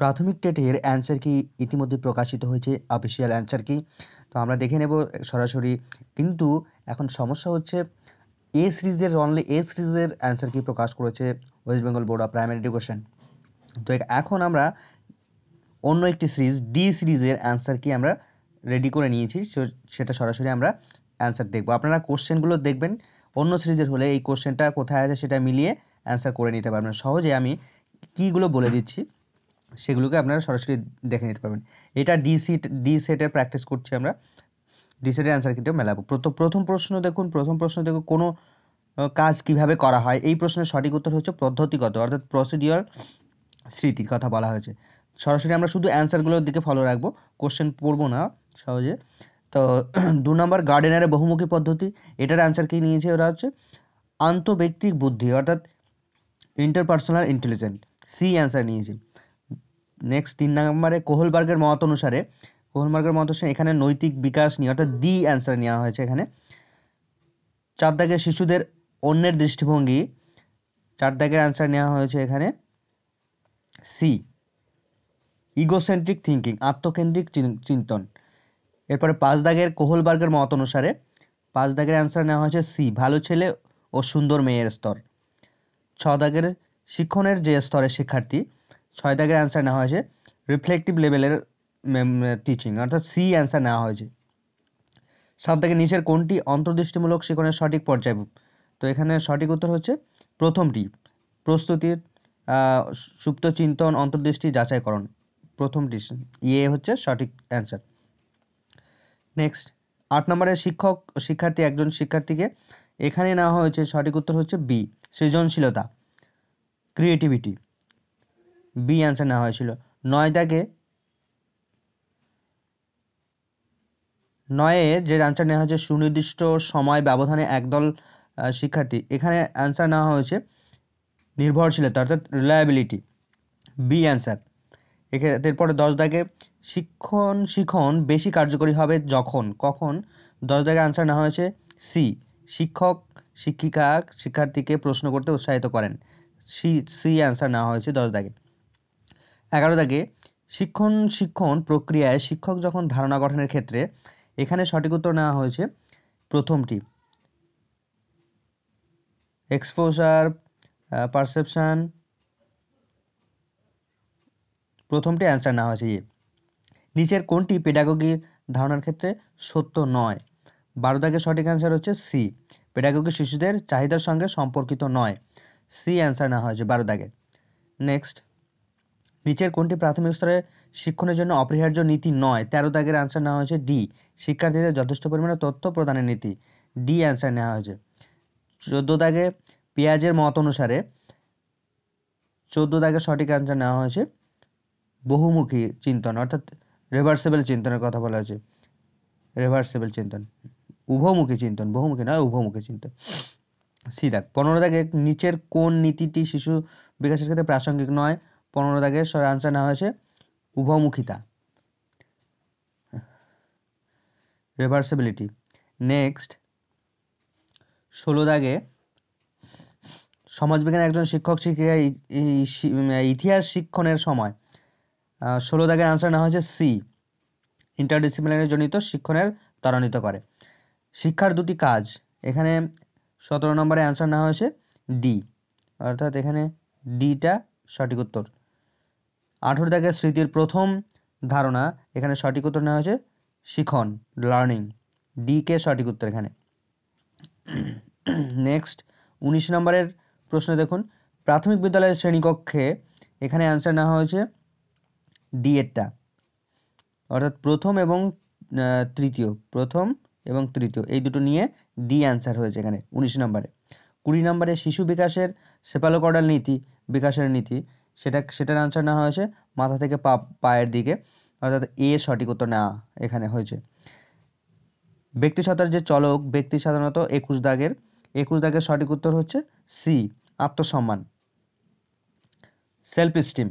প্রাথমিক টেটের অ্যান্সার কি ইতিমধ্যে প্রকাশিত হয়েছে অফিসিয়াল অ্যান্সার কি তো আমরা দেখে নেব সরাসরি কিন্তু এখন সমস্যা হচ্ছে এ সিরিজের অনলি এ সিরিজের অ্যান্সার কি প্রকাশ করেছে West Bengal Board of Primary Education তো এখন আমরা অন্য একটি সিরিজ ডি সিরিজের অ্যান্সার কি আমরা রেডি করে নিয়েছি সেটা সরাসরি আমরা অ্যান্সার দেখব আপনারা কোশ্চেনগুলো দেখবেন অন্য সিরিজের হলে এই কোশ্চেনটা কোথায় আছে সেটা মিলিয়ে অ্যান্সার করে নিতে পারবেন সহজে আমি কীগুলো বলে দিচ্ছি সেগুলোকে আপনারা সরাসরি দেখে নিতে পারবেন এটা ডি সিট ডি সেটে প্র্যাকটিস করছি আমরা ডি সেটের অ্যান্সার কিন্তু মেলাবো প্রথম প্রশ্ন দেখুন প্রথম প্রশ্ন দেখুন কোনো কাজ কিভাবে করা হয় এই প্রশ্নের সঠিক উত্তর হচ্ছে পদ্ধতিগত অর্থাৎ প্রসিডিওর স্মৃতির কথা বলা হয়েছে সরাসরি আমরা শুধু অ্যান্সারগুলোর দিকে ফলো রাখবো কোশ্চেন পড়বো না সহজে তো দু নম্বর গার্ডেনারের বহুমুখী পদ্ধতি এটার অ্যান্সার কী নিয়েছে ওরা হচ্ছে আন্তব্যক্তিক বুদ্ধি অর্থাৎ ইন্টারপার্সোনাল ইন্টেলিজেন্ট সি অ্যান্সার নিয়েছে নেক্সট তিন নম্বরে কোহলবার্গের মত অনুসারে কোহলবার্গের মত অনুসারে এখানে নৈতিক বিকাশ নিয়ে অর্থাৎ ডি অ্যান্সার নেওয়া হয়েছে এখানে চার দাগের শিশুদের অন্যের দৃষ্টিভঙ্গি চার দাগের অ্যান্সার নেওয়া হয়েছে এখানে সি ইগোসেন্ট্রিক থিঙ্কিং আত্মকেন্দ্রিক চিন্তন এরপরে পাঁচ দাগের কোহলবার্গের মত অনুসারে পাঁচ দাগের অ্যান্সার নেওয়া হয়েছে সি ভালো ছেলে ও সুন্দর মেয়ের স্তর ছ দাগের শিক্ষণের যে স্তরে শিক্ষার্থী ছয় দাগের অ্যান্সার নেওয়া হয়েছে রিফ্লেকটিভ লেভেলের টিচিং অর্থাৎ সি অ্যান্সার নেওয়া হয়েছে সাত দাগের নিচের কোনটি অন্তর্দৃষ্টিমূলক শিক্ষণের সঠিক পর্যায় তো এখানে সঠিক উত্তর হচ্ছে প্রথমটি প্রস্তুতির সুপ্ত চিন্তন অন্তর্দৃষ্টি যাচাইকরণ প্রথমটি ইয়ে হচ্ছে সঠিক অ্যান্সার নেক্সট আট নম্বরের শিক্ষক শিক্ষার্থী একজন শিক্ষার্থীকে এখানে নেওয়া হয়েছে সঠিক উত্তর হচ্ছে বি সৃজনশীলতা ক্রিয়েটিভিটি বি অ্যান্সার নেওয়া হয়েছিল নয় দাগে নয়ে যে অ্যান্সার নেওয়া হয়েছে সুনির্দিষ্ট সময় ব্যবধানে একদল শিক্ষার্থী এখানে অ্যান্সার নেওয়া হয়েছে নির্ভরশীলতা অর্থাৎ রিলায়াবিলিটি বি অ্যান্সার এক্ষেত্রে এরপরে দশ দাগে শিক্ষণ শিখন বেশি কার্যকরী হবে যখন কখন দশ দাগে অ্যান্সার নেওয়া হয়েছে সি শিক্ষক শিক্ষিকা শিক্ষার্থীকে প্রশ্ন করতে উৎসাহিত করেন সি সি অ্যান্সার নেওয়া হয়েছে দশ দাগে এগারো দাগে শিক্ষণ শিক্ষণ প্রক্রিয়ায় শিক্ষক যখন ধারণা গঠনের ক্ষেত্রে এখানে সঠিক উত্তর নেওয়া হয়েছে প্রথমটি এক্সপোজার পারসেপশান প্রথমটি অ্যান্সার নেওয়া হয়েছে নিচের কোনটি পেডাগোগির ধারণার ক্ষেত্রে সত্য নয় বারো দাগের সঠিক অ্যান্সার হচ্ছে সি পেডাগোগি শিশুদের চাহিদার সঙ্গে সম্পর্কিত নয় সি অ্যান্সার নেওয়া হয়েছে বারো দাগে নেক্সট নিচের কোনটি প্রাথমিক স্তরে শিক্ষণের জন্য অপরিহার্য নীতি নয় তেরো দাগের আনসার নেওয়া হয়েছে ডি শিক্ষার্থীদের যথেষ্ট পরিমাণে তথ্য প্রদানের নীতি ডি অ্যান্সার নেওয়া হয়েছে চোদ্দো দাগে পেঁয়াজের মত অনুসারে চোদ্দো দাগে সঠিক অ্যান্সার নেওয়া হয়েছে বহুমুখী চিন্তন অর্থাৎ রিভার্সেবল চিন্তনের কথা বলা হয়েছে রিভার্সেবল চিন্তন উভমুখী চিন্তন বহুমুখী নয় উভমুখী চিন্তন সি দাগ পনেরো দাগে নিচের কোন নীতিটি শিশু বিকাশের ক্ষেত্রে প্রাসঙ্গিক নয় পনেরো দাগের আনসার নেওয়া হয়েছে উভমুখিতা রিভার্সিবিলিটি নেক্সট ষোলো দাগে সমাজবিজ্ঞানের একজন শিক্ষক শিক্ষিকা ইতিহাস শিক্ষণের সময় ষোলো দাগের আনসার নেওয়া হয়েছে সি ইন্টারডিসিপ্লিনারি জনিত শিক্ষণের ত্বরান্বিত করে শিক্ষার দুটি কাজ এখানে সতেরো নম্বরে অ্যান্সার নেওয়া হয়েছে ডি অর্থাৎ এখানে ডিটা সঠিক উত্তর আঠেরো দাগের স্মৃতির প্রথম ধারণা এখানে সঠিক উত্তর নেওয়া হয়েছে শিখন লার্নিং ডি কে সঠিক উত্তর এখানে নেক্সট উনিশ নম্বরের প্রশ্ন দেখুন প্রাথমিক বিদ্যালয়ের শ্রেণীকক্ষে এখানে অ্যান্সার নেওয়া হয়েছে ডি এরটা অর্থাৎ প্রথম এবং তৃতীয় প্রথম এবং তৃতীয় এই দুটো নিয়ে ডি অ্যান্সার হয়েছে এখানে উনিশ নম্বরে কুড়ি নম্বরে শিশু বিকাশের সেপালক অর্ডার নীতি বিকাশের নীতি সেটা সেটার আনসার নেওয়া হয়েছে মাথা থেকে পা পায়ের দিকে অর্থাৎ এ সঠিক উত্তর নেওয়া এখানে হয়েছে ব্যক্তি সাঁতার যে চলক ব্যক্তি সাধারণত একুশ দাগের একুশ দাগের সঠিক উত্তর হচ্ছে সি আত্মসম্মান সেলফ স্টিম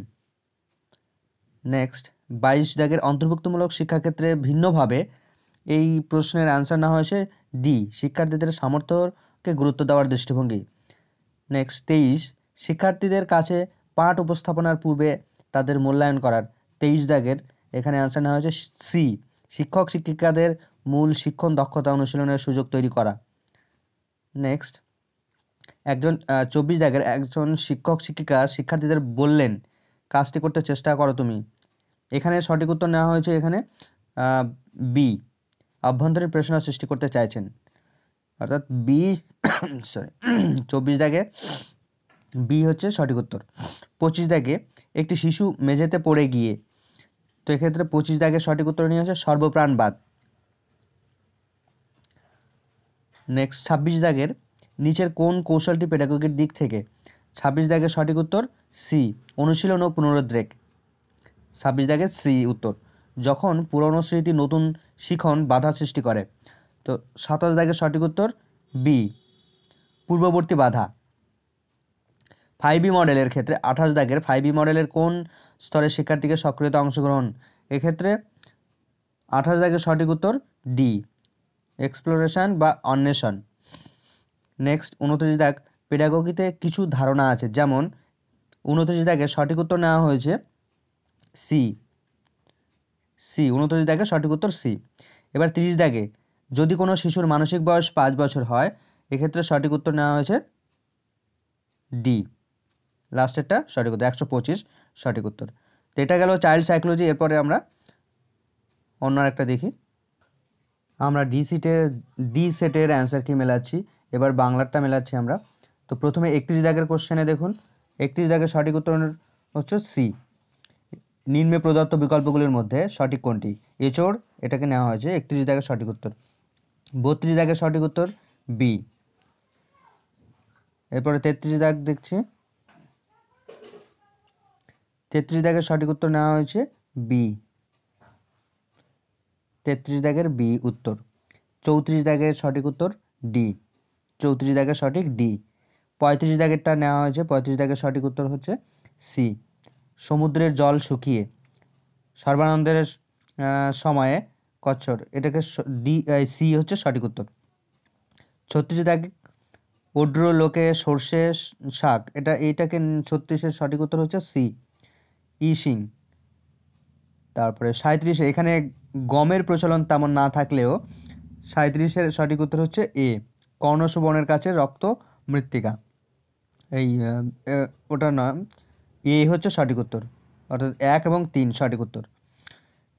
নেক্সট বাইশ দাগের অন্তর্ভুক্তমূলক শিক্ষাক্ষেত্রে ভিন্নভাবে এই প্রশ্নের আনসার না হয়েছে ডি শিক্ষার্থীদের সামর্থ্যকে গুরুত্ব দেওয়ার দৃষ্টিভঙ্গি নেক্সট তেইশ শিক্ষার্থীদের কাছে পাঠ উপস্থাপনার পূর্বে তাদের মূল্যায়ন করার তেইশ দাগের এখানে অ্যান্সার নেওয়া হয়েছে সি শিক্ষক শিক্ষিকাদের মূল শিক্ষণ দক্ষতা অনুশীলনের সুযোগ তৈরি করা নেক্সট একজন চব্বিশ দাগের একজন শিক্ষক শিক্ষিকা শিক্ষার্থীদের বললেন কাজটি করতে চেষ্টা করো তুমি এখানে সঠিক উত্তর নেওয়া হয়েছে এখানে বি আভ্যন্তরীণ প্রেরণা সৃষ্টি করতে চাইছেন অর্থাৎ বি সরি চব্বিশ দাগে বি হচ্ছে সঠিক উত্তর পঁচিশ দাগে একটি শিশু মেঝেতে পড়ে গিয়ে তো এক্ষেত্রে পঁচিশ দাগের সঠিক উত্তর নিয়ে হচ্ছে সর্বপ্রাণবাদ নেক্সট ছাব্বিশ দাগের নিচের কোন কৌশলটি পেডাগোগির দিক থেকে ছাব্বিশ দাগের সঠিক উত্তর সি অনুশীলন ও পুনরুদ্রেক ছাব্বিশ দাগের সি উত্তর যখন পুরনো স্মৃতি নতুন শিখন বাধা সৃষ্টি করে তো সাতাশ দাগের সঠিক উত্তর বি পূর্ববর্তী বাধা ফাইভ ই মডেলের ক্ষেত্রে আঠাশ দাগের ফাইভ ই মডেলের কোন স্তরের শিক্ষার্থীকে সক্রিয়তা অংশগ্রহণ এক্ষেত্রে আঠাশ দাগের সঠিক উত্তর ডি এক্সপ্লোরেশন বা অন্বেষণ নেক্সট উনত্রিশ দাগ পেডাগগিতে কিছু ধারণা আছে যেমন উনত্রিশ দাগে সঠিক উত্তর নেওয়া হয়েছে সি সি উনত্রিশ দাগে সঠিক উত্তর সি এবার তিরিশ দাগে যদি কোনো শিশুর মানসিক বয়স পাঁচ বছর হয় এক্ষেত্রে সঠিক উত্তর নেওয়া হয়েছে ডি লাস্টেরটা সঠিক উত্তর একশো পঁচিশ সঠিক উত্তর তো এটা গেল চাইল্ড সাইকোলজি এরপরে আমরা অন্য একটা দেখি আমরা ডি সিটের ডি সেটের অ্যান্সার মেলাচ্ছি এবার বাংলারটা মেলাচ্ছি আমরা তো প্রথমে একত্রিশ দাগের কোশ্চেনে দেখুন একত্রিশ দাগের সঠিক উত্তর হচ্ছে সি নিম্নে প্রদত্ত বিকল্পগুলির মধ্যে সঠিক কোনটি এচোর এটাকে নেওয়া হয়েছে একত্রিশ দাগের সঠিক উত্তর বত্রিশ দাগের সঠিক উত্তর বি এরপরে তেত্রিশ দাগ দেখছি তেত্রিশ দাগের সঠিক উত্তর নেওয়া হয়েছে বি তেত্রিশ দাগের বি উত্তর চৌত্রিশ দাগের সঠিক উত্তর ডি চৌত্রিশ দাগের সঠিক ডি পঁয়ত্রিশ দাগেরটা নেওয়া হয়েছে পঁয়ত্রিশ দাগের সঠিক উত্তর হচ্ছে সি সমুদ্রের জল শুকিয়ে সর্বানন্দের সময়ে কচ্ছর এটাকে ডি সি হচ্ছে সঠিক উত্তর ছত্রিশ দাগ ওড্রো লোকে সর্ষে শাক এটা এইটাকে ছত্রিশের সঠিক উত্তর হচ্ছে সি ইশিং তারপরে সাঁত্রিশে এখানে গমের প্রচলন তেমন না থাকলেও সাঁত্রিশের সঠিক উত্তর হচ্ছে এ কর্ণসুবর্ণের কাছে রক্ত মৃত্তিকা এই ওটার নাম এ হচ্ছে সঠিক উত্তর অর্থাৎ এক এবং তিন সঠিক উত্তর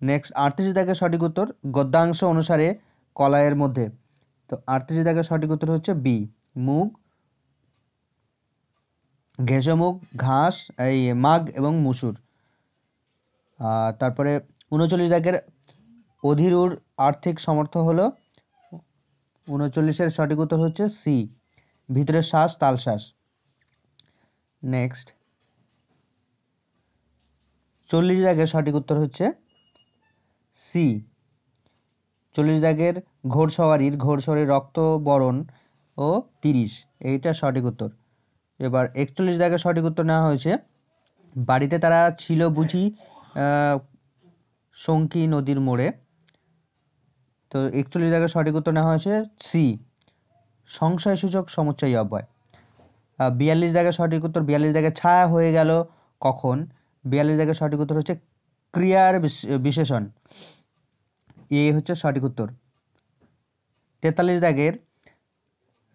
নেক্সট আটত্রিশ দাগের সঠিক উত্তর গদ্যাংশ অনুসারে কলায়ের মধ্যে তো আটত্রিশ দাগের সঠিক উত্তর হচ্ছে বি মুগ ঘেঁষমুগ ঘাস এই মাগ এবং মুসুর তারপরে উনচল্লিশ দাগের অধীরুর আর্থিক সমর্থ হলো উনচল্লিশের সঠিক উত্তর হচ্ছে সি ভিতরের শ্বাস তাল শ্বাস নেক্সট চল্লিশ দাগের সঠিক উত্তর হচ্ছে সি চল্লিশ দাগের ঘোড়সওয়ারির ঘোড়সওয়ারির বরণ ও তিরিশ এইটা সঠিক উত্তর এবার একচল্লিশ দাগের সঠিক উত্তর নেওয়া হয়েছে বাড়িতে তারা ছিল বুঝি সঙ্কি নদীর মোড়ে তো একচল্লিশ জায়গায় সঠিক উত্তর নেওয়া হয়েছে সি সংশয়সূচক সমুচ্চয় অব্যয় বিয়াল্লিশ জায়গায় সঠিক উত্তর বিয়াল্লিশ জায়গায় ছায়া হয়ে গেল কখন বিয়াল্লিশ জায়গায় সঠিক উত্তর হচ্ছে ক্রিয়ার বিশেষণ এ হচ্ছে সঠিক উত্তর তেতাল্লিশ দাগের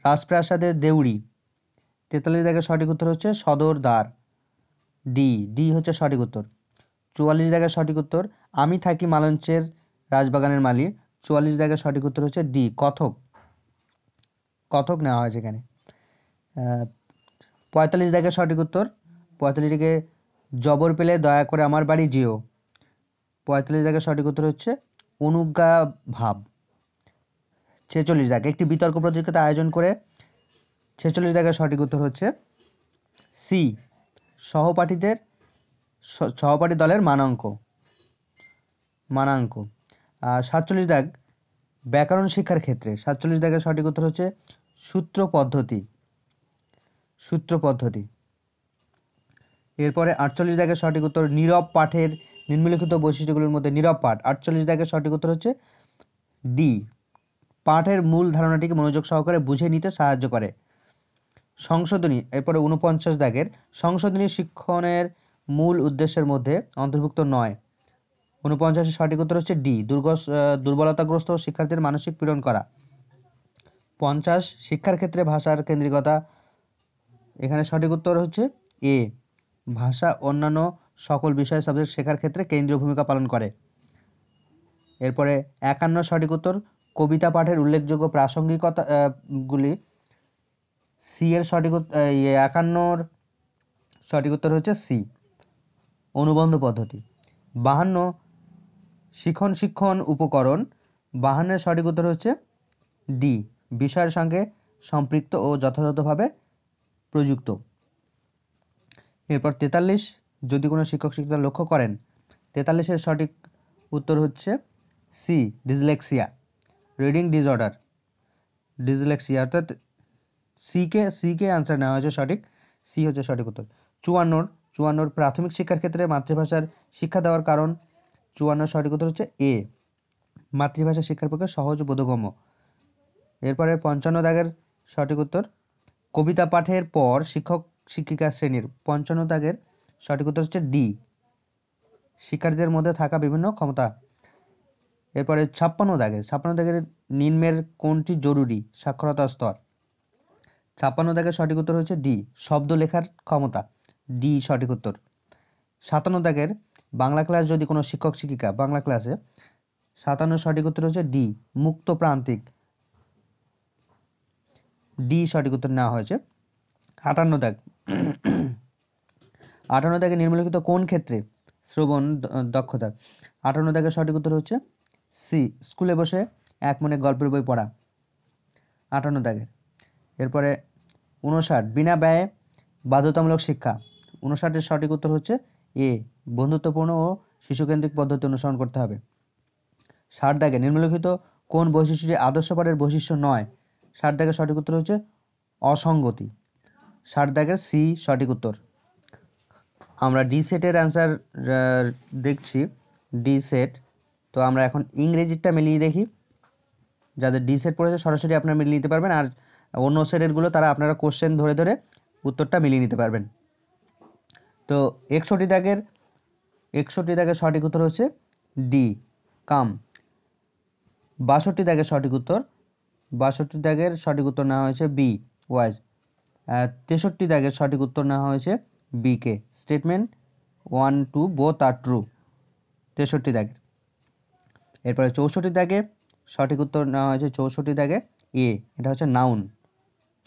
রাজপ্রাসাদের দেউড়ি তেতাল্লিশ দাগের সঠিক উত্তর হচ্ছে সদর দ্বার ডি ডি হচ্ছে সঠিক উত্তর চুয়াল্লিশ জায়গার সঠিক উত্তর আমি থাকি মালঞ্চের রাজবাগানের মালি চুয়াল্লিশ জায়গার সঠিক উত্তর হচ্ছে ডি কথক কথক নেওয়া হয়েছে এখানে পঁয়তাল্লিশ জায়গার সঠিক উত্তর পঁয়তাল্লিশটিকে জবর পেলে দয়া করে আমার বাড়ি জিও পঁয়তাল্লিশ জায়গার সঠিক উত্তর হচ্ছে অনুজ্ঞা ভাব ছেচল্লিশ দাগ একটি বিতর্ক প্রতিযোগিতা আয়োজন করে ছেচল্লিশ জায়গায় সঠিক উত্তর হচ্ছে সি সহপাঠীদের সহপাঠী দলের মানাঙ্ক মানাঙ্ক সাতচল্লিশ দাগ ব্যাকরণ শিক্ষার ক্ষেত্রে সাতচল্লিশ দাগের সঠিক উত্তর হচ্ছে সূত্র পদ্ধতি সূত্র পদ্ধতি এরপরে আটচল্লিশ দাগের সঠিক উত্তর নীরব পাঠের নিম্নলিখিত বৈশিষ্ট্যগুলোর মধ্যে নীরব পাঠ আটচল্লিশ দাগের সঠিক উত্তর হচ্ছে ডি পাঠের মূল ধারণাটিকে মনোযোগ সহকারে বুঝে নিতে সাহায্য করে সংশোধনী এরপরে উনপঞ্চাশ দাগের সংশোধনী শিক্ষণের মূল উদ্দেশ্যের মধ্যে অন্তর্ভুক্ত নয় ঊনপঞ্চাশের সঠিক উত্তর হচ্ছে ডি দুর্গ দুর্বলতাগ্রস্ত শিক্ষার্থীর মানসিক পীড়ন করা পঞ্চাশ শিক্ষার ক্ষেত্রে ভাষার কেন্দ্রিকতা এখানে সঠিক উত্তর হচ্ছে এ ভাষা অন্যান্য সকল বিষয় সাবজেক্ট শেখার ক্ষেত্রে কেন্দ্রীয় ভূমিকা পালন করে এরপরে একান্ন সঠিক উত্তর কবিতা পাঠের উল্লেখযোগ্য প্রাসঙ্গিকতা গুলি সি এর সঠিক একান্নর সঠিক উত্তর হচ্ছে সি অনুবন্ধ পদ্ধতি বাহান্ন শিখন শিক্ষণ উপকরণ বাহান্নের সঠিক উত্তর হচ্ছে ডি বিষয়ের সঙ্গে সম্পৃক্ত ও যথাযথভাবে প্রযুক্ত এরপর তেতাল্লিশ যদি কোনো শিক্ষক শিক্ষিকা লক্ষ্য করেন তেতাল্লিশের সঠিক উত্তর হচ্ছে C dyslexia reading disorder dyslexia অর্থাৎ সিকে সিকে অ্যান্সার নেওয়া হয়েছে সঠিক সি হচ্ছে সঠিক উত্তর চুয়ান্নর চুয়ান্নর প্রাথমিক শিক্ষার ক্ষেত্রে মাতৃভাষার শিক্ষা দেওয়ার কারণ চুয়ান্ন সঠিক উত্তর হচ্ছে এ মাতৃভাষা শিক্ষার পক্ষে সহজ বোধগম্য এরপরে পঞ্চান্ন দাগের সঠিক উত্তর কবিতা পাঠের পর শিক্ষক শিক্ষিকা শ্রেণীর পঞ্চান্ন দাগের সঠিক উত্তর হচ্ছে ডি শিক্ষার্থীদের মধ্যে থাকা বিভিন্ন ক্ষমতা এরপরে ছাপ্পান্ন দাগের ছাপ্পান্ন দাগের নিম্নের কোনটি জরুরি সাক্ষরতা স্তর ছাপ্পান্ন দাগের সঠিক উত্তর হচ্ছে ডি শব্দ লেখার ক্ষমতা ডি সঠিক উত্তর সাতান্ন দাগের বাংলা ক্লাস যদি কোনো শিক্ষক শিক্ষিকা বাংলা ক্লাসে সাতান্ন সঠিক উত্তর হচ্ছে ডি মুক্ত প্রান্তিক ডি সঠিক উত্তর নেওয়া হয়েছে আটান্ন দাগ আটান্ন দাগে নির্মলিখিত কোন ক্ষেত্রে শ্রবণ দক্ষতা আটান্ন দাগের সঠিক উত্তর হচ্ছে সি স্কুলে বসে এক মনে গল্পের বই পড়া আটান্ন দাগের এরপরে উনষাট বিনা ব্যয়ে বাধ্যতামূলক শিক্ষা উনষাটের সঠিক উত্তর হচ্ছে এ বন্ধুত্বপূর্ণ ও শিশুকেন্দ্রিক পদ্ধতি অনুসরণ করতে হবে ষাট দাগে নিম্নলিখিত কোন বৈশিষ্ট্যটি আদর্শ পাঠের বৈশিষ্ট্য নয় ষাট দাগের সঠিক উত্তর হচ্ছে অসঙ্গতি ষাট দাগের সি সঠিক উত্তর আমরা ডি সেটের অ্যান্সার দেখছি ডি সেট তো আমরা এখন ইংরেজিটা মিলিয়ে দেখি যাদের ডি সেট পড়েছে সরাসরি আপনারা মিলিয়ে নিতে পারবেন আর অন্য সেটেরগুলো তারা আপনারা কোশ্চেন ধরে ধরে উত্তরটা মিলিয়ে নিতে পারবেন তো একষট্টি দাগের একষট্টি দাগের সঠিক উত্তর হচ্ছে ডি কাম বাষট্টি দাগের সঠিক উত্তর বাষট্টি দাগের সঠিক উত্তর নেওয়া হয়েছে বি ওয়াইজ তেষট্টি দাগের সঠিক উত্তর নেওয়া হয়েছে বি কে statement one two both are true তেষট্টি দাগের এরপরে চৌষট্টি দাগে সঠিক উত্তর নেওয়া হয়েছে চৌষট্টি দাগে এ এটা হচ্ছে নাউন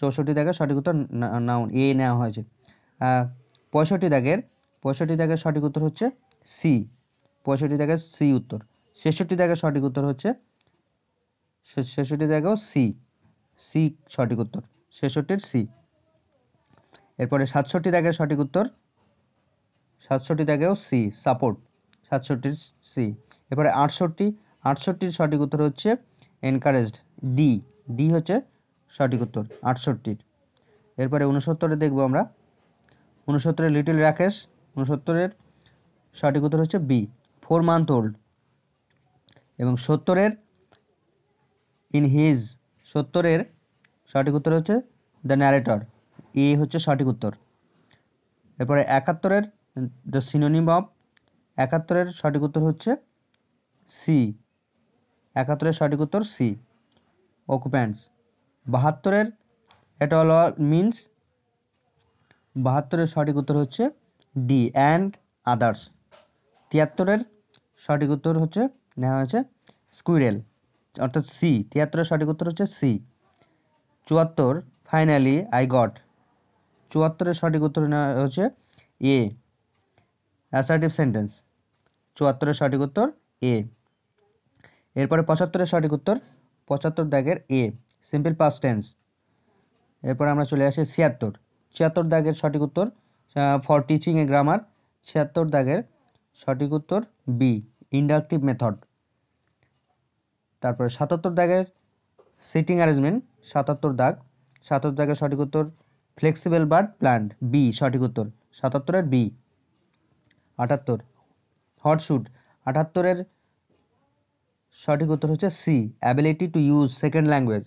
চৌষট্টি দাগে সঠিক উত্তর নাউন এ নেওয়া হয়েছে পঁয়ষট্টি দাগের পঁয়ষট্টি দাগের সঠিক উত্তর হচ্ছে সি পঁয়ষট্টি দাগের সি উত্তর ছেষট্টি দাগের সঠিক উত্তর হচ্ছে ছেষট্টি দাগেও সি সি সঠিক উত্তর ছেষট্টির সি এরপরে সাতষট্টি দাগের সঠিক উত্তর সাতষট্টি দাগেও সি সাপোর্ট সাতষট্টির সি এরপরে আটষট্টি আটষট্টির সঠিক উত্তর হচ্ছে এনকারেজড ডি ডি হচ্ছে সঠিক উত্তর আটষট্টির এরপরে উনসত্তরে দেখব আমরা উনসত্তরের লিটল রাকেশ উনসত্তরের সঠিক উত্তর হচ্ছে বি ফোর মান্থ ওল্ড এবং সত্তরের ইন হিজ সত্তরের সঠিক উত্তর হচ্ছে দ্য ন্যারেটর এ হচ্ছে সঠিক উত্তর এরপরে একাত্তরের দ্য সিনোনিম অফ একাত্তরের সঠিক উত্তর হচ্ছে সি একাত্তরের সঠিক উত্তর সি অকুপ্যান্টস বাহাত্তরের এট অল মিনস বাহাত্তরের সঠিক উত্তর হচ্ছে ডি অ্যান্ড আদার্স তিয়াত্তরের সঠিক উত্তর হচ্ছে নেওয়া হয়েছে স্কুইরেল অর্থাৎ সি তিয়াত্তরের সঠিক উত্তর হচ্ছে সি চুয়াত্তর ফাইনালি আই গট চুয়াত্তরের সঠিক উত্তর নেওয়া হচ্ছে এ অ্যাসার্টিভ সেন্টেন্স চুয়াত্তরের সঠিক উত্তর এ এরপরে পঁচাত্তরের সঠিক উত্তর পঁচাত্তর দ্যাগের এ সিম্পল পাস্ট টেন্স এরপর আমরা চলে আসি ছিয়াত্তর ছিয়াত্তর দাগের সঠিক উত্তর ফর টিচিং এ গ্রামার ছিয়াত্তর দাগের সঠিক উত্তর বি ইন্ডাকটিভ মেথড তারপরে সাতাত্তর দাগের সিটিং অ্যারেঞ্জমেন্ট সাতাত্তর দাগ সাতাত্তর দাগের সঠিক উত্তর ফ্লেক্সিবল বার্ড প্ল্যান্ট বি সঠিক উত্তর সাতাত্তরের বি আটাত্তর হটশুট আটাত্তরের সঠিক উত্তর হচ্ছে C ability to use second language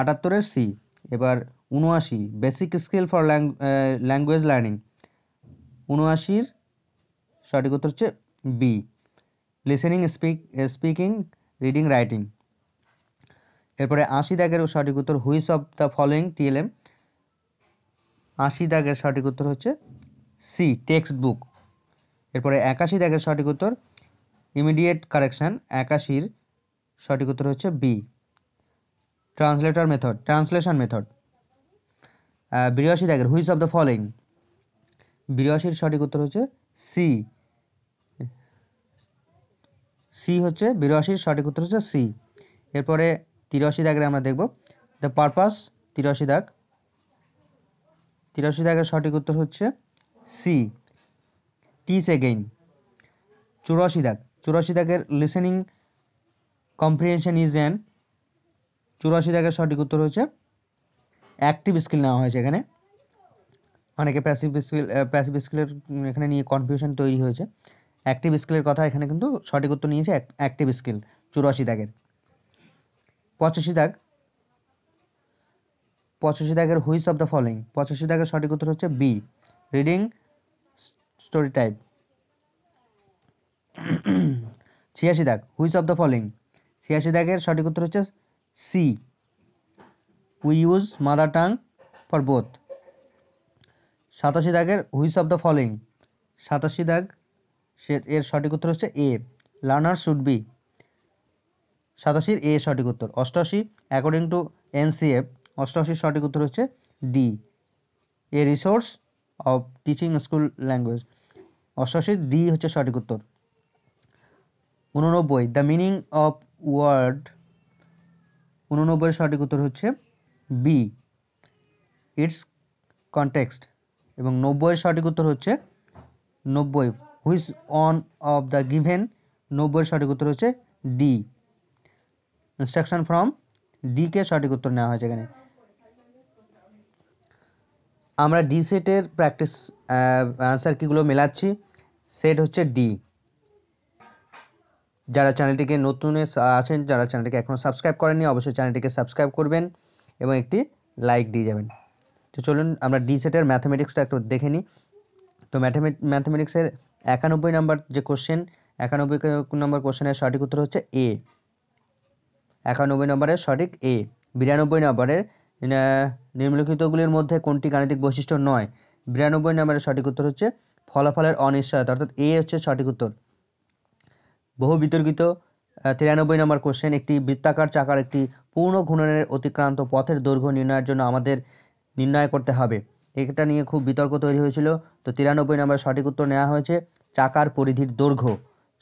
আটাত্তরের সি এবার উনআশি basic skill for language learning উনআশির সঠিক উত্তর হচ্ছে B listening speak speaking reading writing এরপরে আশি দাগের সঠিক উত্তর which of the following TLM আশি দাগের সঠিক উত্তর হচ্ছে সি টেক্সট বুক এরপরে একাশি দাগের সঠিক উত্তর ইমিডিয়েট কারেকশান একাশির সঠিক উত্তর হচ্ছে B translator method translation method বিরাশি দাগের হুইচ অফ দ্য ফলোয়িং বিরিয়াশির সঠিক উত্তর হচ্ছে সি সি হচ্ছে বিরাশির সঠিক উত্তর হচ্ছে সি এরপরে তিরাশি দাগের আমরা দেখব দ্য পারপাস তিরাশি দাগ তিরাশি দাগের সঠিক উত্তর হচ্ছে সি টিচ এগেইন চুরাশি দাগ চুরাশি দাগের লিসেনিং কম্প্রিহেনশন ইজ অ্যান চুরাশি দাগের সঠিক উত্তর হচ্ছে অ্যাক্টিভ স্কিল নেওয়া হয়েছে এখানে অনেকে প্যাসিভ স্কিল প্যাসিভ স্কিলের এখানে নিয়ে কনফিউশন তৈরি হয়েছে অ্যাক্টিভ স্কিলের কথা এখানে কিন্তু সঠিক উত্তর নিয়েছে অ্যাক্টিভ স্কিল চুরাশি দাগের পঁচাশি দাগ পঁচাশি দাগের হুইস অফ দ্য ফলোয়িং পঁচাশি দাগের সঠিক উত্তর হচ্ছে বি রিডিং স্টোরি টাইপ ছিয়াশি দাগ হুইস অফ দ্য ফলোয়িং ছিয়াশি দাগের সঠিক উত্তর হচ্ছে C we use mother tongue for both সাতাশি দাগের হুইস অফ দ্য ফলোয়িং সাতাশি দাগ সে এর সঠিক উত্তর হচ্ছে এ লার্নার শুড বি সাতাশির এ সঠিক উত্তর অষ্টাশি অ্যাকর্ডিং টু এনসিএফ অষ্টাশির সঠিক উত্তর হচ্ছে D A resource of teaching school language অষ্টাশির ডি হচ্ছে সঠিক উত্তর উননব্বই দ্য মিনিং অফ ওয়ার্ড উননব্বইয়ের সঠিক উত্তর হচ্ছে বি ইটস কনটেক্সট এবং নব্বইয়ের সঠিক উত্তর হচ্ছে নব্বই which one of the given নব্বইয়ের সঠিক উত্তর হচ্ছে ডি ইনস্ট্রাকশন ফ্রম ডিকে সঠিক উত্তর নেওয়া হয়েছে এখানে আমরা ডি সেটের প্র্যাকটিস আনসার কিগুলো মেলাচ্ছি সেট হচ্ছে ডি যারা চ্যানেলটিকে নতুন আছেন যারা চ্যানেলটিকে এখনও সাবস্ক্রাইব করেনি অবশ্যই চ্যানেলটিকে সাবস্ক্রাইব করবেন এবং একটি লাইক দিয়ে যাবেন তো চলুন আমরা ডি সেটের ম্যাথামেটিক্সটা একটু দেখে নিই তো ম্যাথামেটিক্সের একানব্বই নম্বর যে কোশ্চেন একানব্বই নম্বর কোশ্চেনের সঠিক উত্তর হচ্ছে এ একানব্বই নম্বরের সঠিক এ বিরানব্বই নম্বরের নিম্নলিখিতগুলির মধ্যে কোনটি গাণিতিক বৈশিষ্ট্য নয় বিরানব্বই নম্বরের সঠিক উত্তর হচ্ছে ফলাফলের অনিশ্চয়তা অর্থাৎ এ হচ্ছে সঠিক উত্তর বহু বিতর্কিত তিরানব্বই নম্বর কোশ্চেন একটি বৃত্তাকার চাকার একটি পূর্ণ ঘূর্ণনের অতিক্রান্ত পথের দৈর্ঘ্য নির্ণয়ের জন্য আমাদের নির্ণয় করতে হবে এটা নিয়ে খুব বিতর্ক তৈরি হয়েছিল তো তিরানব্বই নম্বর সঠিক উত্তর নেওয়া হয়েছে চাকার পরিধির দৈর্ঘ্য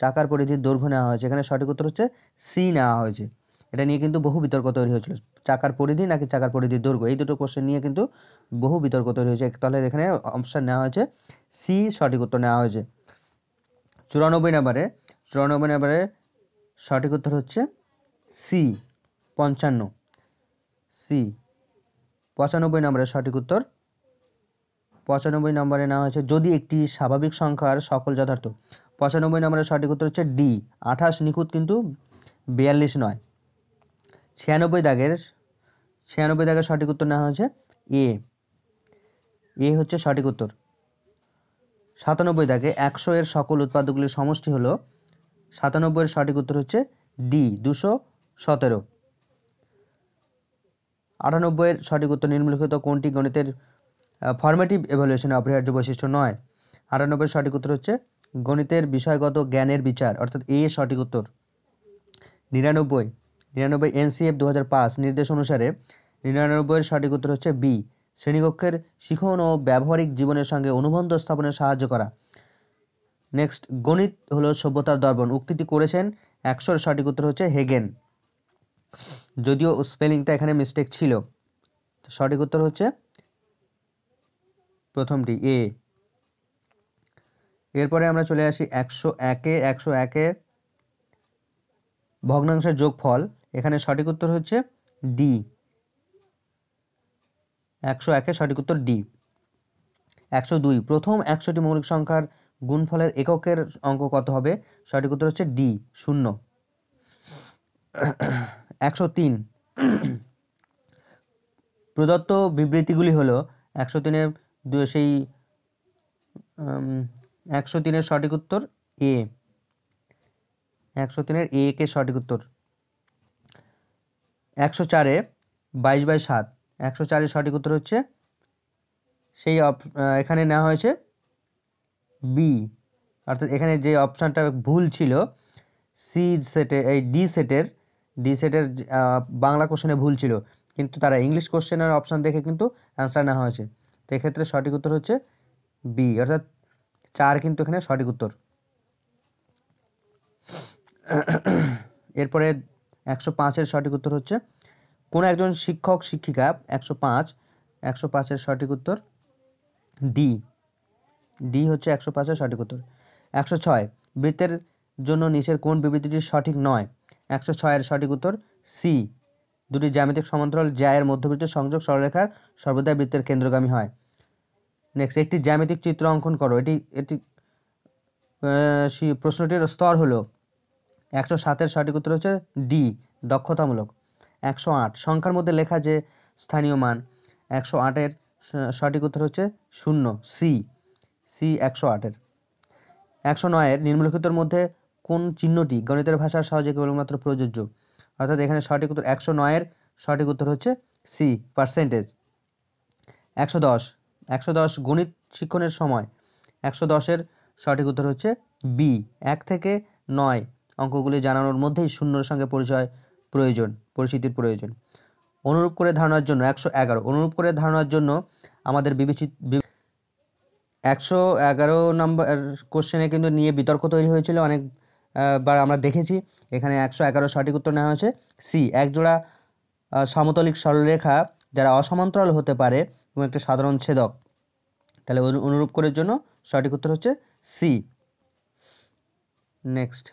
চাকার পরিধির দৈর্ঘ্য নেওয়া হয়েছে এখানে সঠিক উত্তর হচ্ছে সি নেওয়া হয়েছে এটা নিয়ে কিন্তু বহু বিতর্ক তৈরি হয়েছিল চাকার পরিধি নাকি চাকার পরিধির দৈর্ঘ্য এই দুটো কোশ্চেন নিয়ে কিন্তু বহু বিতর্ক তৈরি হয়েছে তাহলে এখানে অপশান নেওয়া হয়েছে সি সঠিক উত্তর নেওয়া হয়েছে চুরানব্বই নম্বরে চুরানব্বই নম্বরে সঠিক উত্তর হচ্ছে সি পঞ্চান্ন সি পঁচানব্বই নম্বরের সঠিক উত্তর পঁচানব্বই নম্বরে নেওয়া হয়েছে যদি একটি স্বাভাবিক সংখ্যার সকল যথার্থ পঁচানব্বই নম্বরের সঠিক উত্তর হচ্ছে ডি আঠাশ নিখুঁত কিন্তু বিয়াল্লিশ নয় ছিয়ানব্বই দাগের ছিয়ানব্বই দাগের সঠিক উত্তর নেওয়া হয়েছে এ এ হচ্ছে সঠিক উত্তর সাতানব্বই দাগে একশো এর সকল উৎপাদকগুলির সমষ্টি হলো সাতানব্বই সঠিক উত্তর হচ্ছে ডি দুশো সতেরো আটানব্বইয়ের সঠিক উত্তর নিম্নলিখিত কোনটি গণিতের ফর্মেটিভ এভলিউশনে অপরিহার্য বৈশিষ্ট্য নয় আটানব্বই সঠিক উত্তর হচ্ছে গণিতের বিষয়গত জ্ঞানের বিচার অর্থাৎ এ সঠিক উত্তর নিরানব্বই নিরানব্বই এনসিএফ দু পাঁচ নির্দেশ অনুসারে নিরানব্বইয়ের সঠিক উত্তর হচ্ছে বি শ্রেণীকক্ষের শিখন ও ব্যবহারিক জীবনের সঙ্গে অনুবন্ধ স্থাপনে সাহায্য করা নেক্সট গণিত হল সভ্যতার দর্পণ উক্তিটি করেছেন একশোর সঠিক উত্তর হচ্ছে হেগেন যদিও স্পেলিংটা এখানে মিস্টেক ছিল সঠিক উত্তর হচ্ছে প্রথমটি এ এরপরে আমরা চলে আসি একশো একে একশো একে ভগ্নাংশের যোগফল এখানে সঠিক উত্তর হচ্ছে ডি একশো একে সঠিক উত্তর ডি একশো দুই প্রথম একশোটি মৌলিক সংখ্যার গুণফলের এককের অঙ্ক কত হবে সঠিক উত্তর হচ্ছে ডি শূন্য একশো তিন প্রদত্ত বিবৃতিগুলি হলো একশো তিনের সেই একশো তিনের সঠিক উত্তর এ একশো তিনের এ কে সঠিক উত্তর একশো চারে বাইশ বাই সাত একশো চারের সঠিক উত্তর হচ্ছে সেই অপ এখানে নেওয়া হয়েছে বি অর্থাৎ এখানে যে অপশানটা ভুল ছিল সি সেটে এই ডি সেটের ডি সেটের বাংলা কোশ্চেনে ভুল ছিল কিন্তু তারা ইংলিশ কোশ্চেনের অপশান দেখে কিন্তু অ্যান্সার নেওয়া হয়েছে তো এক্ষেত্রে সঠিক উত্তর হচ্ছে বি অর্থাৎ চার কিন্তু এখানে সঠিক উত্তর এরপরে একশো পাঁচের সঠিক উত্তর হচ্ছে কোনো একজন শিক্ষক শিক্ষিকা একশো পাঁচ একশো পাঁচের সঠিক উত্তর ডি ডি হচ্ছে একশো পাঁচের সঠিক উত্তর একশো ছয় বৃত্তের জন্য নিচের কোন বিবৃতিটি সঠিক নয় একশো ছয়ের সঠিক উত্তর সি দুটি জ্যামিতিক সমান্তরাল জ্যায়ের মধ্যবৃত্ত সংযোগ সরলরেখার সর্বদাই বৃত্তের কেন্দ্রগামী হয় নেক্সট একটি জ্যামিতিক চিত্র অঙ্কন করো এটি এটি প্রশ্নটির স্তর হলো একশো সাতের সঠিক উত্তর হচ্ছে ডি দক্ষতামূলক একশো আট সংখ্যার মধ্যে লেখা যে স্থানীয় মান একশো আটের সঠিক উত্তর হচ্ছে শূন্য সি সি একশো আটের একশো নয়ের নিম্নলিখিতর মধ্যে কোন চিহ্নটি গণিতের ভাষার সহজে কেবলমাত্র প্রযোজ্য অর্থাৎ এখানে সঠিক উত্তর একশো নয়ের সঠিক উত্তর হচ্ছে সি পার্সেন্টেজ একশো দশ একশো দশ গণিত শিক্ষণের সময় একশো দশের সঠিক উত্তর হচ্ছে বি এক থেকে নয় অঙ্কগুলি জানানোর মধ্যেই শূন্যর সঙ্গে পরিচয় প্রয়োজন পরিচিতির প্রয়োজন অনুরূপ করে ধারণার জন্য একশো এগারো অনুরূপ করে ধারণার জন্য আমাদের বিবেচিত একশো এগারো নম্বর কোশ্চেনে কিন্তু নিয়ে বিতর্ক তৈরি হয়েছিল অনেক বার আমরা দেখেছি এখানে একশো এগারো সঠিক উত্তর নেওয়া হয়েছে সি একজোড়া সমতলিক সরলরেখা যারা অসমান্তরাল হতে পারে এবং একটি সাধারণ ছেদক তাহলে অনুরূপ করার জন্য সঠিক উত্তর হচ্ছে সি নেক্সট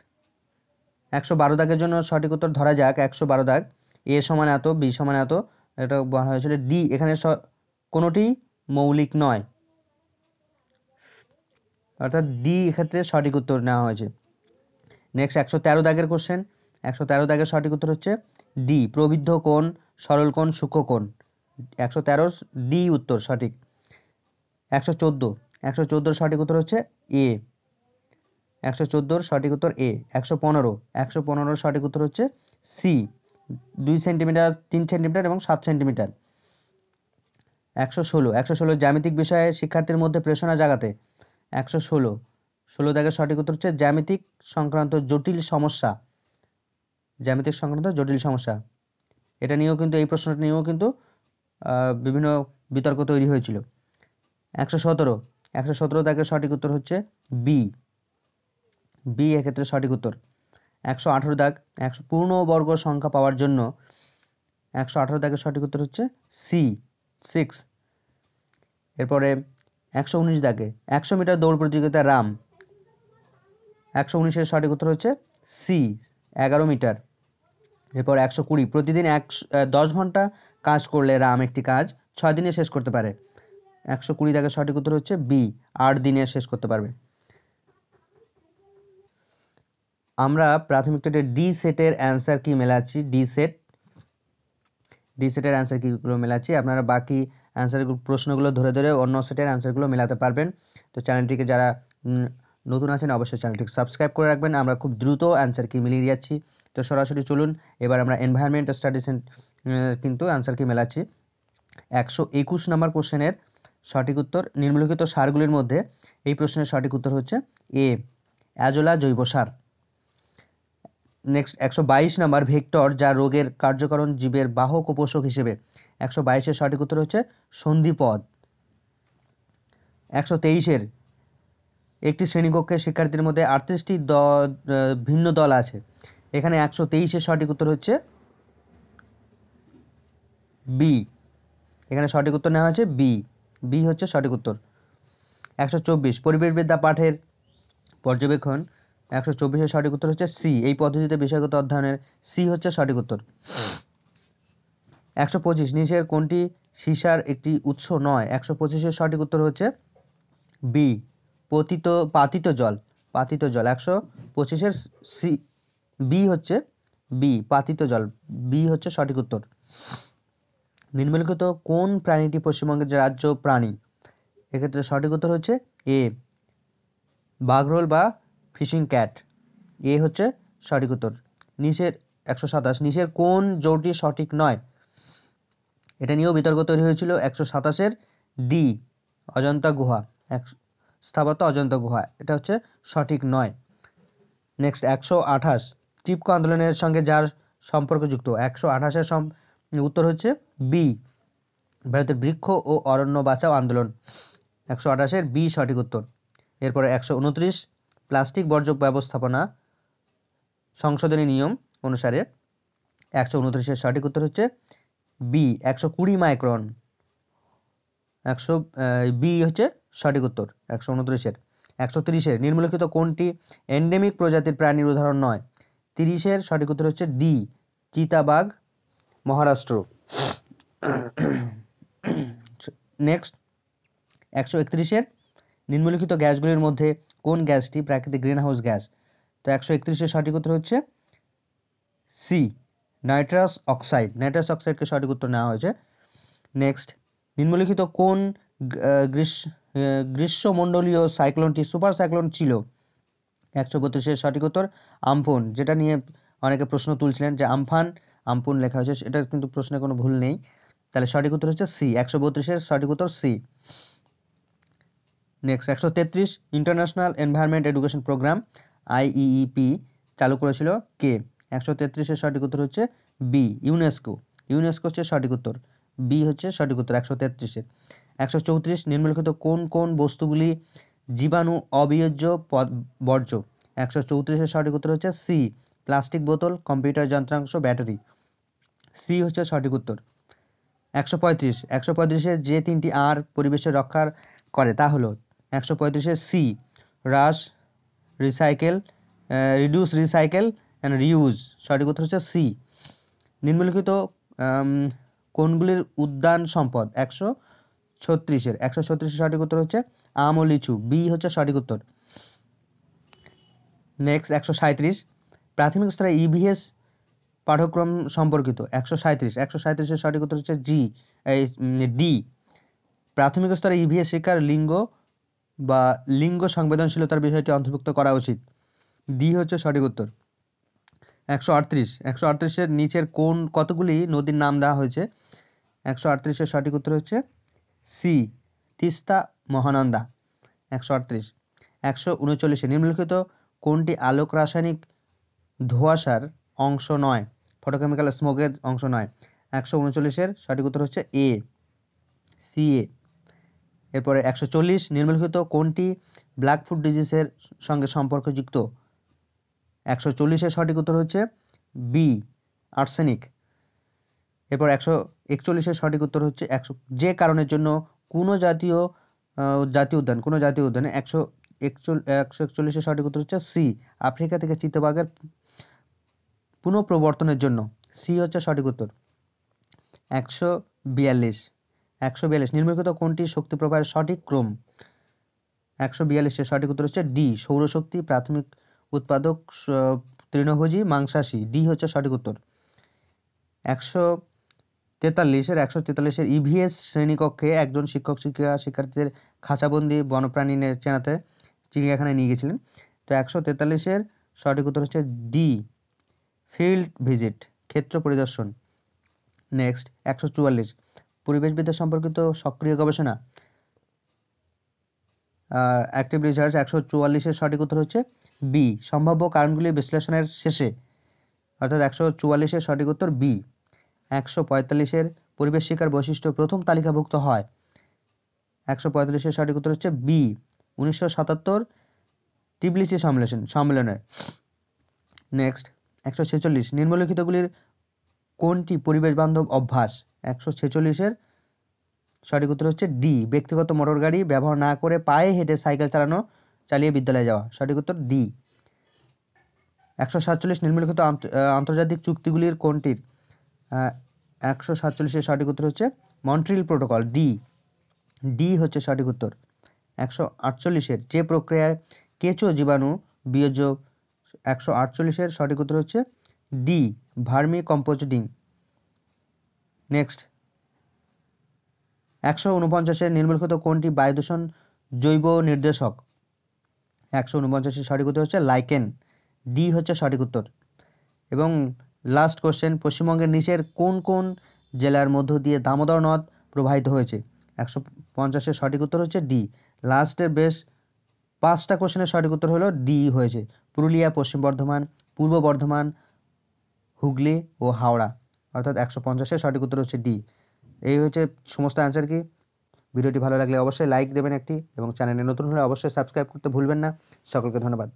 একশো বারো দাগের জন্য সঠিক উত্তর ধরা যাক একশো বারো দাগ এ সমান এত বি সমান এত এটা বলা হয়েছিল ডি এখানে কোনোটি মৌলিক নয় অর্থাৎ ডি এক্ষেত্রে সঠিক উত্তর নেওয়া হয়েছে নেক্সট একশো তেরো দাগের কোশ্চেন একশো তেরো দাগের সঠিক উত্তর হচ্ছে ডি প্রবৃদ্ধ কোণ সরল কোণ সূক্ষ্ম কোণ একশো তেরো ডি উত্তর সঠিক একশো চোদ্দো একশো চোদ্দোর সঠিক উত্তর হচ্ছে এ একশো চোদ্দোর সঠিক উত্তর এ একশো পনেরো একশো পনেরোর সঠিক উত্তর হচ্ছে সি দুই সেন্টিমিটার তিন সেন্টিমিটার এবং সাত সেন্টিমিটার একশো ষোলো একশো ষোলো জ্যামিতিক বিষয়ে শিক্ষার্থীর মধ্যে প্রেরণা জাগাতে একশো ষোলো ষোলো দাগের সঠিক উত্তর হচ্ছে জ্যামিতিক সংক্রান্ত জটিল সমস্যা জ্যামিতিক সংক্রান্ত জটিল সমস্যা এটা নিয়েও কিন্তু এই প্রশ্নটা নিয়েও কিন্তু বিভিন্ন বিতর্ক তৈরি হয়েছিল একশো সতেরো একশো সতেরো দাগের সঠিক উত্তর হচ্ছে বি বি এক্ষেত্রে সঠিক উত্তর একশো আঠেরো দাগ একশো পূর্ণবর্গ সংখ্যা পাওয়ার জন্য একশো আঠেরো দাগের সঠিক উত্তর হচ্ছে সি সিক্স এরপরে একশো উনিশ দাগে একশো মিটার দৌড় প্রতিযোগিতা রাম একশো উনিশের সঠিক উত্তর হচ্ছে সি এগারো মিটার এরপর একশো কুড়ি প্রতিদিন এক দশ ঘন্টা কাজ করলে রাম একটি কাজ ছয় দিনে শেষ করতে পারে একশো কুড়ি দাগের সঠিক উত্তর হচ্ছে বি আট দিনে শেষ করতে পারবে আমরা প্রাথমিক টেটের ডি সেটের অ্যান্সার কী মেলাচ্ছি ডি সেট ডি সেটের অ্যান্সার কীগুলো মেলাচ্ছি আপনারা বাকি অ্যান্সার প্রশ্নগুলো ধরে ধরে অন্য সেটের অ্যান্সারগুলো মেলাতে পারবেন তো চ্যানেলটিকে যারা নতুন আছেন অবশ্যই চ্যানেলটিকে সাবস্ক্রাইব করে রাখবেন আমরা খুব দ্রুত অ্যান্সার কি মিলিয়ে যাচ্ছি তো সরাসরি চলুন এবার আমরা এনভায়রনমেন্ট স্টাডিজ কিন্তু অ্যান্সার কি মেলাচ্ছি একশো একুশ নম্বর কোশ্চেনের সঠিক উত্তর নিম্নলিখিত সারগুলির মধ্যে এই প্রশ্নের সঠিক উত্তর হচ্ছে এ অ্যাজোলা জৈব সার নেক্সট একশো বাইশ নাম্বার ভেক্টর যা রোগের কার্যকরণ জীবের বাহক উপোষক হিসেবে একশো বাইশের সঠিক উত্তর হচ্ছে সন্ধিপদ একশো তেইশের একটি শ্রেণীকক্ষে শিক্ষার্থীর মধ্যে আটত্রিশটি দ ভিন্ন দল আছে এখানে একশো তেইশের সঠিক উত্তর হচ্ছে বি এখানে সঠিক উত্তর নেওয়া হয়েছে বি বি হচ্ছে সঠিক উত্তর একশো চব্বিশ পরিবেশবিদ্যা পাঠের পর্যবেক্ষণ একশো চব্বিশের সঠিক উত্তর হচ্ছে সি এই পদ্ধতিতে বিষয়গত অধ্যয়নের সি হচ্ছে সঠিক উত্তর একশো পঁচিশ নিচের কোনটি সীসার একটি উৎস নয় একশো পঁচিশের সঠিক উত্তর হচ্ছে বি পতিত পাতিত জল পাতিত জল একশো পঁচিশের সি বি হচ্ছে বি পাতিত জল বি হচ্ছে সঠিক উত্তর নিম্নলিখিত কোন প্রাণীটি পশ্চিমবঙ্গের রাজ্য প্রাণী এক্ষেত্রে সঠিক উত্তর হচ্ছে এ বাঘরোল বা ফিশিং ক্যাট এ হচ্ছে সঠিক উত্তর নিচের একশো সাতাশ নিচের কোন জোরটি সঠিক নয় এটা নিয়েও বিতর্ক তৈরি হয়েছিল একশো সাতাশের ডি অজন্তা গুহা এক স্থাপত্য অজন্তা গুহা এটা হচ্ছে সঠিক নয় নেক্সট একশো আঠাশ চিপকো আন্দোলনের সঙ্গে যার সম্পর্কযুক্ত একশো আঠাশের উত্তর হচ্ছে বি ভারতের বৃক্ষ ও অরণ্য বাঁচাও আন্দোলন একশো আঠাশের বি সঠিক উত্তর এরপরে একশো উনত্রিশ প্লাস্টিক বর্জ্য ব্যবস্থাপনা সংশোধনী নিয়ম অনুসারে একশো উনত্রিশের সঠিক উত্তর হচ্ছে বি একশো কুড়ি মাইক্রন একশো বি হচ্ছে সঠিক উত্তর একশো উনত্রিশের একশো তিরিশের নির্মলিখিত কোনটি এন্ডেমিক প্রজাতির প্রাণীর উদাহরণ নয় তিরিশের সঠিক উত্তর হচ্ছে ডি চিতাবাঘ মহারাষ্ট্র নেক্সট একশো একত্রিশের নিম্নলিখিত গ্যাসগুলির মধ্যে কোন গ্যাসটি প্রাকৃতিক গ্রিন হাউস গ্যাস তো একশো একত্রিশের সঠিক উত্তর হচ্ছে সি নাইট্রাস অক্সাইড নাইট্রাস অক্সাইডকে সঠিক উত্তর নেওয়া হয়েছে নেক্সট নিম্নলিখিত কোন গ্রীষ্মমণ্ডলীয় সাইক্লোনটি সুপার সাইক্লোন ছিল একশো বত্রিশের সঠিক উত্তর আমফুন যেটা নিয়ে অনেকে প্রশ্ন তুলছিলেন যে আমফান আমফুন লেখা হয়েছে এটা কিন্তু প্রশ্নে কোনো ভুল নেই তাহলে সঠিক উত্তর হচ্ছে সি একশো বত্রিশের সঠিক উত্তর সি নেক্সট একশো তেত্রিশ international environment education programme IEP চালু করেছিল কে একশো তেত্রিশের সঠিক উত্তর হচ্ছে বি ইউনেস্কো ইউনেস্কো হচ্ছে সঠিক উত্তর বি হচ্ছে সঠিক উত্তর একশো তেত্রিশের একশো চৌত্রিশ নিম্নলিখিত কোন কোন বস্তুগুলি জীবাণু অবিয়োজ্য বর্জ্য একশো চৌত্রিশের সঠিক উত্তর হচ্ছে সি প্লাস্টিক বোতল কম্পিউটার যন্ত্রাংশ ব্যাটারি সি হচ্ছে সঠিক উত্তর একশো পঁয়ত্রিশ একশো পঁয়ত্রিশের যে তিনটি আর পরিবেশের রক্ষার করে তা হলো একশো পঁয়ত্রিশে সি রাস recycle reduce recycle and reuse সঠিক উত্তর হচ্ছে সি নিম্নলিখিত কোনগুলির উদ্যান সম্পদ একশো ছত্রিশের একশো ছত্রিশের সঠিক উত্তর হচ্ছে আম ও লিচু বি হচ্ছে সঠিক উত্তর নেক্সট একশো সাঁত্রিশ প্রাথমিক স্তরে ইভিএস e পাঠ্যক্রম সম্পর্কিত একশো সাঁত্রিশ একশো সাঁত্রিশের সঠিক উত্তর হচ্ছে জি ডি প্রাথমিক স্তরে ইভিএস e শিক্ষার লিঙ্গ বা লিঙ্গ সংবেদনশীলতার বিষয়টি অন্তর্ভুক্ত করা উচিত ডি হচ্ছে সঠিক উত্তর একশো আটত্রিশ একশো আটত্রিশের নিচের কোন কতগুলি নদীর নাম দেওয়া হয়েছে একশো আটত্রিশের সঠিক উত্তর হচ্ছে সি তিস্তা মহানন্দা একশো আটত্রিশ একশো উনচল্লিশে নিম্নলিখিত কোনটি আলোক রাসায়নিক ধোঁয়াশার অংশ নয় ফটোকেমিক্যাল স্মোকের অংশ নয় একশো উনচল্লিশের সঠিক উত্তর হচ্ছে এ সি এ এরপরে একশো চল্লিশ নিম্নলিখিত কোনটি ফুড ডিজিজের সঙ্গে সম্পর্কযুক্ত একশো চল্লিশের সঠিক উত্তর হচ্ছে বি আর্সেনিক এরপর একশো একচল্লিশের সঠিক উত্তর হচ্ছে একশো যে কারণের জন্য কোনো জাতীয় জাতীয় উদ্যান কোনো জাতীয় উদ্যানে একশো একচল একশো একচল্লিশের সঠিক উত্তর হচ্ছে সি আফ্রিকা থেকে চিতাবাঘের পুনঃপ্রবর্তনের জন্য সি হচ্ছে সঠিক উত্তর একশো বিয়াল্লিশ একশো বিয়াল্লিশ নির্মলিখিত কোনটি শক্তি প্রবাহের সঠিক ক্রম একশো বিয়াল্লিশের সঠিক উত্তর হচ্ছে ডি সৌরশক্তি প্রাথমিক উৎপাদক তৃণভোজী মাংসাশী ডি হচ্ছে সঠিক উত্তর একশো তেতাল্লিশের একশো তেতাল্লিশের ইভিএস e শ্রেণীকক্ষে একজন শিক্ষক শিক্ষিকা শিক্ষার্থীদের খাঁচাবন্দি বনপ্রাণী চেনাতে চিড়িয়াখানায় নিয়ে গেছিলেন তো একশো তেতাল্লিশের সঠিক উত্তর হচ্ছে ডি ফিল্ড ভিজিট ক্ষেত্র পরিদর্শন নেক্সট একশো চুয়াল্লিশ পরিবেশবিদ্যা সম্পর্কিত সক্রিয় গবেষণা অ্যাক্টিভ রিসার্চ একশো চুয়াল্লিশের সঠিক উত্তর হচ্ছে বি সম্ভাব্য কারণগুলি বিশ্লেষণের শেষে অর্থাৎ একশো চুয়াল্লিশের সঠিক উত্তর বি একশো পঁয়তাল্লিশের পরিবেশ শিকার বৈশিষ্ট্য প্রথম তালিকাভুক্ত হয় একশো পঁয়তাল্লিশের সঠিক উত্তর হচ্ছে বি উনিশশো সাতাত্তর টিবলিসি সম্মেলন সম্মেলনের নেক্সট একশো ছেচল্লিশ নিম্নলিখিতগুলির কোনটি পরিবেশ বান্ধব অভ্যাস একশো ছেচল্লিশের সঠিক উত্তর হচ্ছে ডি ব্যক্তিগত মোটর গাড়ি ব্যবহার না করে পায়ে হেঁটে সাইকেল চালানো চালিয়ে বিদ্যালয়ে যাওয়া সঠিক উত্তর ডি একশো সাতচল্লিশ নিম্নলিখিত আন্তর্জাতিক চুক্তিগুলির কোনটির একশো সাতচল্লিশের সঠিক উত্তর হচ্ছে মন্ট্রিল প্রোটোকল ডি ডি হচ্ছে সঠিক উত্তর একশো আটচল্লিশের যে প্রক্রিয়ায় কেঁচো জীবাণু বিয়োজ একশো আটচল্লিশের সঠিক উত্তর হচ্ছে ডি ভার্মি কম্পোজিটিং নেক্সট একশো উনপঞ্চাশের নির্মূলকৃত কোনটি বায়ুদূষণ জৈব নির্দেশক একশো উনপঞ্চাশের সঠিক উত্তর হচ্ছে লাইকেন ডি হচ্ছে সঠিক উত্তর এবং লাস্ট কোশ্চেন পশ্চিমবঙ্গের নিচের কোন কোন জেলার মধ্য দিয়ে দামোদর নদ প্রবাহিত হয়েছে একশো পঞ্চাশের সঠিক উত্তর হচ্ছে ডি লাস্টের বেশ পাঁচটা কোশ্চেনের সঠিক উত্তর হলো ডি হয়েছে পুরুলিয়া পশ্চিম বর্ধমান পূর্ব বর্ধমান হুগলি ও হাওড়া অর্থাৎ একশো পঞ্চাশের সঠিক উত্তর হচ্ছে ডি এই হচ্ছে সমস্ত অ্যান্সার কি ভিডিওটি ভালো লাগলে অবশ্যই লাইক দেবেন একটি এবং চ্যানেলে নতুন হলে অবশ্যই সাবস্ক্রাইব করতে ভুলবেন না সকলকে ধন্যবাদ